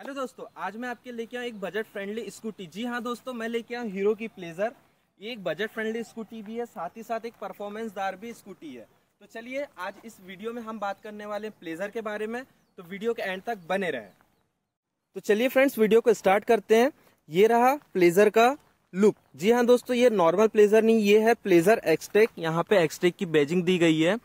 hello दोस्तों आज मैं आपके लेके आया एक बजट फ्रेंडली स्कूटी जी हाँ दोस्तों मैं लेके आया हीरो की प्लेजर ये एक बजट फ्रेंडली स्कूटी भी है साथ ही साथ एक परफॉर्मेंसदार भी स्कूटी है तो चलिए आज इस वीडियो में हम बात करने वाले हैं प्लेजर के बारे में तो वीडियो के एंड तक बने रहें तो चलिए फ्रेंड्स वीडियो को स्टार्ट करते हैं ये रहा प्लेजर का लुक जी हाँ दोस्तों ये नॉर्मल प्लेजर नहीं ये है प्लेजर एक्सटेक यहाँ पे एक्सटेक की बैजिंग दी गई है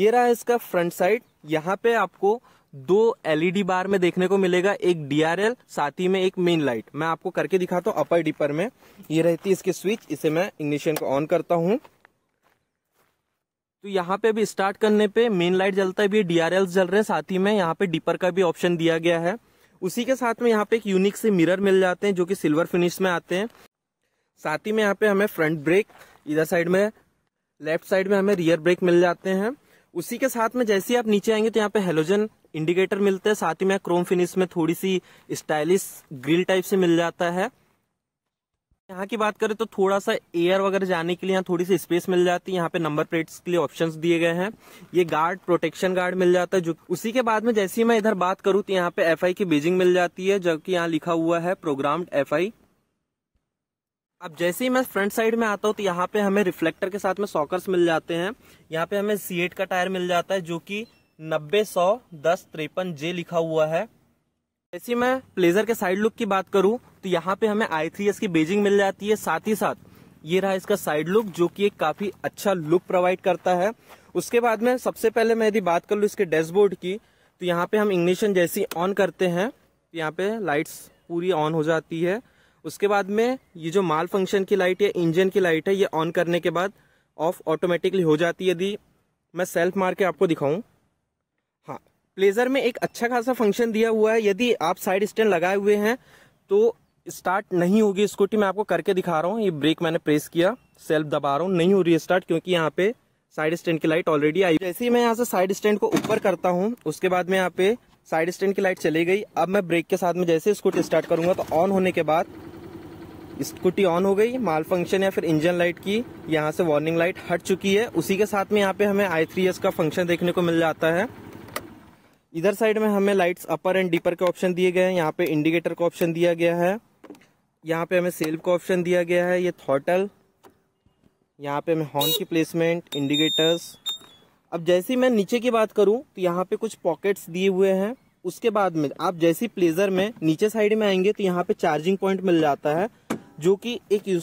ये रहा इसका फ्रंट साइड यहाँ पे आपको दो एलईडी बार में देखने को मिलेगा एक डीआरएल साथ ही में एक मेन लाइट मैं आपको करके दिखाता हूँ अपर डिपर में ये रहती है इसकी स्विच इसे मैं इग्निशन को ऑन करता हूँ तो यहाँ पे भी स्टार्ट करने पे मेन लाइट जलता है भी डीआरएल जल रहे हैं साथ ही में यहाँ पे डिपर का भी ऑप्शन दिया गया है उसी के साथ में यहाँ पे एक यूनिक से मिरर मिल जाते हैं जो कि सिल्वर फिनिश में आते हैं साथ ही में यहाँ पे हमें फ्रंट ब्रेक इधर साइड में लेफ्ट साइड में हमें रियर ब्रेक मिल जाते हैं उसी के साथ में जैसे ही आप नीचे आएंगे तो यहाँ पे हेलोजन इंडिकेटर मिलते हैं साथ ही में क्रोम फिनिश में थोड़ी सी स्टाइलिश ग्रिल टाइप से मिल जाता है यहाँ की बात करें तो थोड़ा सा एयर वगैरह जाने के लिए यहाँ थोड़ी सी स्पेस मिल जाती है यहाँ पे नंबर प्लेट्स के लिए ऑप्शंस दिए गए हैं ये गार्ड प्रोटेक्शन गार्ड मिल जाता है जो उसी के बाद में जैसे ही मैं इधर बात करूँ तो यहाँ पे एफ की बीजिंग मिल जाती है जबकि यहाँ लिखा हुआ है प्रोग्राम्ड एफ अब जैसे ही मैं फ्रंट साइड में आता हूँ तो यहाँ पे हमें रिफ्लेक्टर के साथ में सॉकर्स मिल जाते हैं यहाँ पे हमें सी का टायर मिल जाता है जो कि नब्बे सौ दस त्रेपन जे लिखा हुआ है जैसे मैं प्लेजर के साइड लुक की बात करूँ तो यहाँ पे हमें आई थ्री एस की बेजिंग मिल जाती है साथ ही साथ ये रहा इसका साइड लुक जो कि एक काफी अच्छा लुक प्रोवाइड करता है उसके बाद में सबसे पहले मैं यदि बात कर लूँ इसके डैशबोर्ड की तो यहाँ पे हम इग्निशन जैसी ऑन करते हैं तो यहाँ पे लाइट्स पूरी ऑन हो जाती है उसके बाद में ये जो माल फंक्शन की लाइट या इंजन की लाइट है ये ऑन करने के बाद ऑफ ऑटोमेटिकली हो जाती है यदि मैं सेल्फ मार के आपको दिखाऊं हाँ प्लेजर में एक अच्छा खासा फंक्शन दिया हुआ है यदि आप साइड स्टैंड लगाए हुए हैं तो स्टार्ट नहीं होगी स्कूटी मैं आपको करके दिखा रहा हूँ ये ब्रेक मैंने प्रेस किया सेल्फ दबा रहा हूँ नहीं हो रही स्टार्ट क्योंकि यहाँ पे साइड स्टैंड की लाइट ऑलरेडी आई जैसे ही मैं यहाँ से साइड स्टैंड को ऊपर करता हूँ उसके बाद में यहाँ पे साइड स्टैंड की लाइट चली गई अब मैं ब्रेक के साथ में जैसे स्कूटी स्टार्ट करूंगा तो ऑन होने के बाद स्कूटी ऑन हो गई माल फंक्शन या फिर इंजन लाइट की यहाँ से वार्निंग लाइट हट चुकी है उसी के साथ में यहाँ पे हमें आई थ्री एस का फंक्शन देखने को मिल जाता है इधर साइड में हमें लाइट्स अपर एंड डीपर के ऑप्शन दिए गए हैं यहाँ पे इंडिकेटर का ऑप्शन दिया गया है यहाँ पे हमें सेल्फ का ऑप्शन दिया गया है ये थॉटल यहाँ पे हमें हॉर्न की प्लेसमेंट इंडिकेटर्स अब जैसी मैं नीचे की बात करूँ तो यहाँ पे कुछ पॉकेट्स दिए हुए हैं उसके बाद में आप जैसी प्लेजर में नीचे साइड में आएंगे तो यहाँ पे चार्जिंग पॉइंट मिल जाता है जो कि एक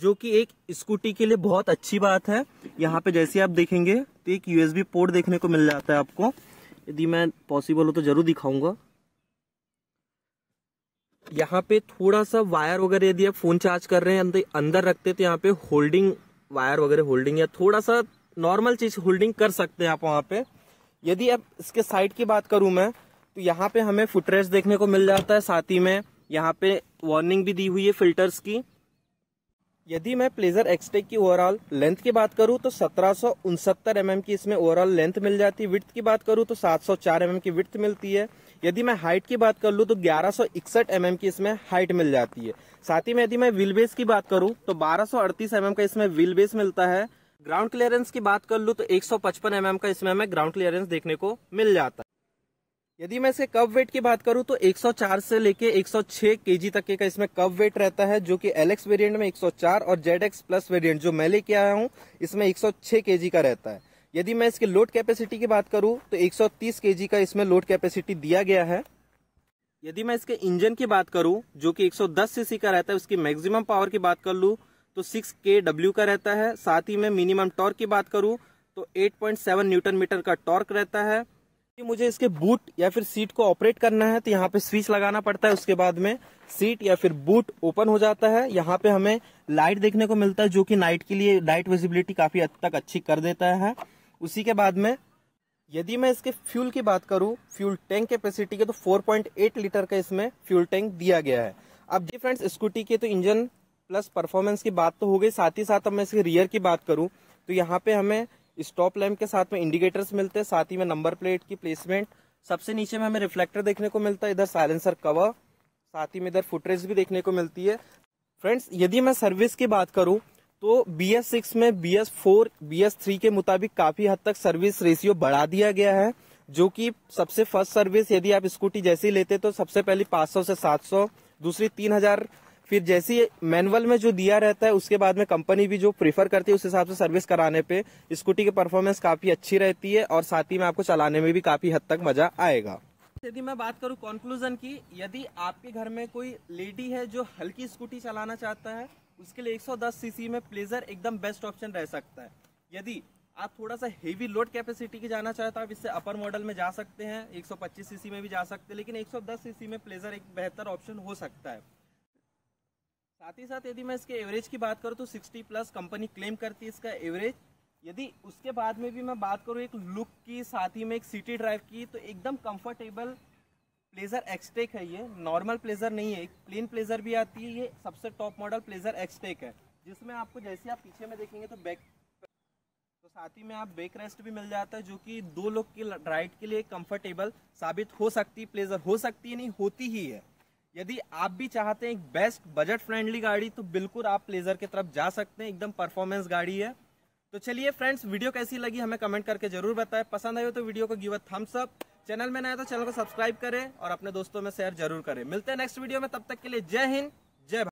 जो कि एक स्कूटी के लिए बहुत अच्छी बात है यहाँ पे जैसे आप देखेंगे तो एक यूएसबी पोर्ट देखने को मिल जाता है आपको यदि मैं पॉसिबल हो तो ज़रूर दिखाऊंगा यहाँ पे थोड़ा सा वायर वगैरह यदि आप फ़ोन चार्ज कर रहे हैं अंदर रखते तो यहाँ पे होल्डिंग वायर वगैरह होल्डिंग या थोड़ा सा नॉर्मल चीज़ होल्डिंग कर सकते हैं आप वहाँ पे यदि आप इसके साइड की बात करूँ मैं तो यहाँ पे हमें फुटरेस्ट देखने को मिल जाता है साथ ही में यहाँ पे वार्निंग भी दी हुई है फिल्टर्स की यदि मैं प्लेजर एक्सटेक की ओवरऑल लेंथ की बात करूं तो सत्रह सौ mm की इसमें ओवरऑल लेंथ मिल जाती है विथ की बात करूं तो 704 mm की विथ मिलती है यदि मैं हाइट की बात कर लूं तो ग्यारह सौ mm की इसमें हाइट मिल जाती है साथ ही में यदि मैं व्हील बेस की बात करूं तो 1238 mm का इसमें व्हील बेस मिलता है ग्राउंड क्लियरेंस की बात कर लूँ तो एक सौ mm का इसमें हमें ग्राउंड क्लियरेंस देखने को मिल जाता है यदि मैं इसके कब वेट की बात करूं तो 104 से लेके 106 केजी तक के का इसमें कब वेट रहता है जो कि एलेक्स वेरिएंट में 104 और जेड एक्स प्लस वेरियंट जो मैं लेके आया हूं इसमें 106 केजी का रहता है यदि मैं इसके लोड कैपेसिटी की बात करूं तो 130 केजी का इसमें लोड कैपेसिटी दिया गया है यदि मैं इसके इंजन की बात करूं जो कि एक सीसी का रहता है उसकी मैक्सिमम पावर की बात कर लू तो सिक्स के डब्ल्यू का रहता है साथ ही मैं मिनिमम टॉर्क की बात करूँ तो एट न्यूटन मीटर का टॉर्क रहता है मुझे इसके बूट या फिर सीट को ऑपरेट करना है तो यहाँ पे स्विच लगाना पड़ता है उसके बाद में सीट या फिर बूट ओपन हो जाता है यहाँ पे हमें लाइट देखने को मिलता है जो कि नाइट के लिए नाइट विजिबिलिटी काफी हद तक अच्छी कर देता है उसी के बाद में यदि मैं इसके फ्यूल की बात करूँ फ्यूल टैंक कैपेसिटी के तो 4.8 लीटर का इसमें फ्यूल टैंक दिया गया है अब जी फ्रेंड्स स्कूटी के तो इंजन प्लस परफॉर्मेंस की बात तो हो गई साथ ही साथ अब मैं इसके रियर की बात करूँ तो यहाँ पे हमें स्टॉप लैम्प के साथ में इंडिकेटर्स मिलते हैं साथ ही में नंबर प्लेट की प्लेसमेंट सबसे नीचे में हमें रिफ्लेक्टर देखने को मिलता है इधर साइलेंसर कवर साथ ही में इधर फुटरेज भी देखने को मिलती है फ्रेंड्स यदि मैं सर्विस की बात करूं तो बी एस सिक्स में B S four B S three के मुताबिक काफी हद तक सर्विस रेशियो बढ़ा दिया गया है जो कि सबसे फर्स्ट सर्विस यदि आप स्कूटी जैसी लेते तो सबसे पहली 500 से 700 दूसरी 3000 फिर जैसी मैनुअल में जो दिया रहता है उसके बाद में कंपनी भी जो प्रीफर करती है उस हिसाब से सर्विस कराने पे स्कूटी की परफॉर्मेंस काफी अच्छी रहती है और साथ ही में आपको चलाने में भी काफी हद तक मजा आएगा यदि मैं बात करूँ कॉन्क्लूजन की यदि आपके घर में कोई लेडी है जो हल्की स्कूटी चलाना चाहता है उसके लिए एक सीसी में प्लेजर एकदम बेस्ट ऑप्शन रह सकता है यदि आप थोड़ा सा हेवी लोड कैपेसिटी की जाना चाहते हैं तो आप इससे अपर मॉडल में जा सकते हैं 125 सीसी में भी जा सकते हैं लेकिन 110 सीसी में प्लेजर एक बेहतर ऑप्शन हो सकता है साथ ही साथ यदि मैं इसके एवरेज की बात करूँ तो सिक्सटी प्लस कंपनी क्लेम करती है इसका एवरेज यदि उसके बाद में भी मैं बात करूँ एक लुक की साथ ही में एक सिटी ड्राइव की तो एकदम कंफर्टेबल प्लेजर एक्सटेक है ये नॉर्मल प्लेजर नहीं है प्लेन प्लेजर भी आती है ये सबसे टॉप मॉडल प्लेजर एक्सटेक है जिसमें आपको जैसे आप पीछे में देखेंगे तो बैक तो साथ ही में आप बैक रेस्ट भी मिल जाता है जो कि दो लोग की राइड के लिए कंफर्टेबल साबित हो सकती प्लेजर हो सकती है नहीं होती ही है यदि आप भी चाहते हैं एक बेस्ट बजट फ्रेंडली गाड़ी तो बिल्कुल आप प्लेजर की तरफ जा सकते हैं एकदम परफॉर्मेंस गाड़ी है तो चलिए फ्रेंड्स वीडियो कैसी लगी हमें कमेंट करके जरूर बताएं पसंद आए तो वीडियो को give a thumbs up channel में नया तो चैनल को सब्सक्राइब करें और अपने दोस्तों में शेयर जरूर करें मिलते हैं नेक्स्ट वीडियो में तब तक के लिए जय हिंद